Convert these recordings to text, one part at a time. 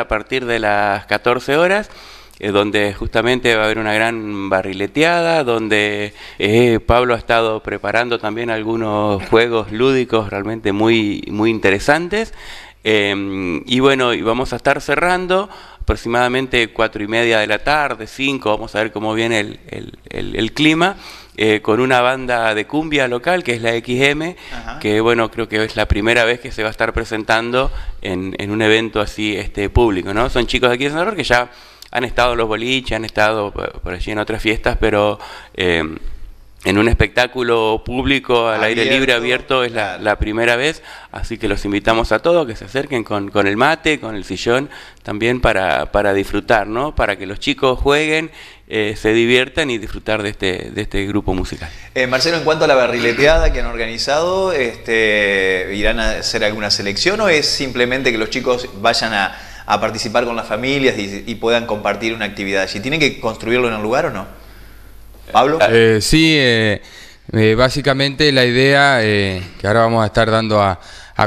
a partir de las 14 horas eh, donde justamente va a haber una gran barrileteada, donde eh, Pablo ha estado preparando también algunos juegos lúdicos realmente muy, muy interesantes. Em, y bueno, y vamos a estar cerrando aproximadamente cuatro y media de la tarde, 5, vamos a ver cómo viene el clima. Eh, con una banda de cumbia local que es la XM, que bueno, creo que es la primera vez que se va a estar presentando en, en un evento así este público, ¿no? Son chicos de aquí de San Salvador que ya han estado en los boliches, han estado eh, por allí en otras fiestas, pero... Eh, en un espectáculo público al aire libre abierto es la, primera vez, así que los invitamos a todos que se acerquen con, el mate, con el sillón, también para, para disfrutar, ¿no? Para que los chicos jueguen, eh, se diviertan y disfrutar de este, de este grupo musical. Eh, Marcelo, en cuanto a la barrileteada que han organizado, este, ¿irán a hacer alguna selección o es simplemente que los chicos vayan a, a participar con las familias y, puedan compartir una actividad allí? ¿Tienen que construirlo en el lugar o no? Pablo. Eh, sí, eh, eh, básicamente la idea, que ahora vamos a estar dando a,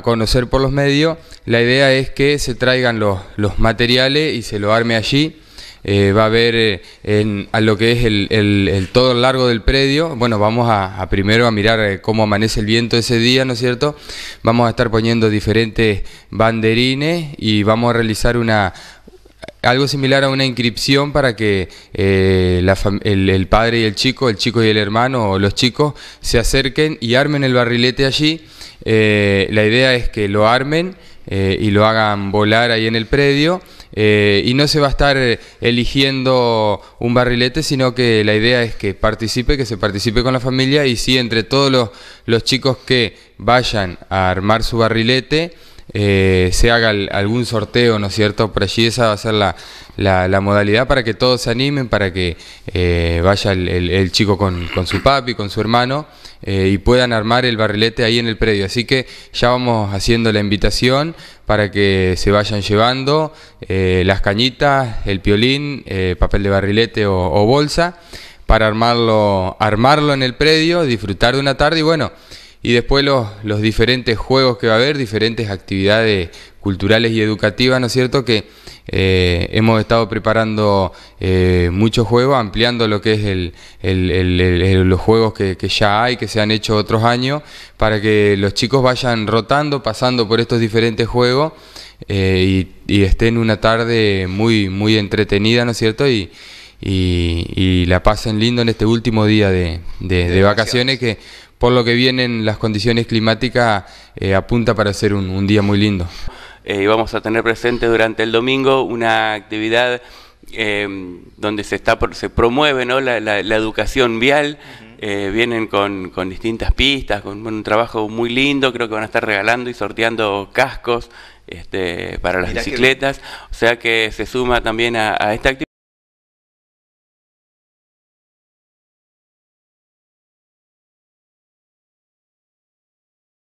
conocer por los medios, la idea es que se traigan los, los materiales y se lo arme allí. va a haber en, a lo que es el, el, todo el largo del predio, bueno, vamos a primero a mirar cómo amanece el viento ese día, ¿no es cierto? Vamos a estar poniendo diferentes banderines y vamos a realizar una, algo similar a una inscripción para que eh, el, padre y el chico, el chico y el hermano o los chicos se acerquen y armen el barrilete allí. Eh, la idea es que lo armen eh, y lo hagan volar ahí en el predio. y no se va a estar eligiendo un barrilete, sino que la idea es que participe, que se participe con la familia y si sí, entre todos los chicos que vayan a armar su barrilete, eh, se haga algún sorteo, ¿no es cierto? Por allí esa va a ser la, la, modalidad para que todos se animen, para que eh, vaya el, chico con, con, su papi, con su hermano eh, y puedan armar el barrilete ahí en el predio. Así que ya vamos haciendo la invitación para que se vayan llevando las cañitas, el piolín, papel de barrilete o, o bolsa para armarlo, armarlo en el predio, disfrutar de una tarde y bueno, y después los, los diferentes juegos que va a haber, diferentes actividades culturales y educativas, ¿no es cierto? Que eh, hemos estado preparando eh, muchos juegos, ampliando lo que es el, los juegos que, ya hay, que se han hecho otros años, para que los chicos vayan rotando, pasando por estos diferentes juegos eh, y, estén una tarde muy, muy entretenida, ¿no es cierto? Y, y, la pasen lindo en este último día de, de vacaciones que por lo que vienen las condiciones climáticas, eh, apunta para ser un, día muy lindo. Eh, y vamos a tener presente durante el domingo una actividad eh, donde se, está, se promueve la, educación vial. vienen con, distintas pistas, con un trabajo muy lindo, creo que van a estar regalando y sorteando cascos este, para las bicicletas, o sea que se suma también a esta actividad.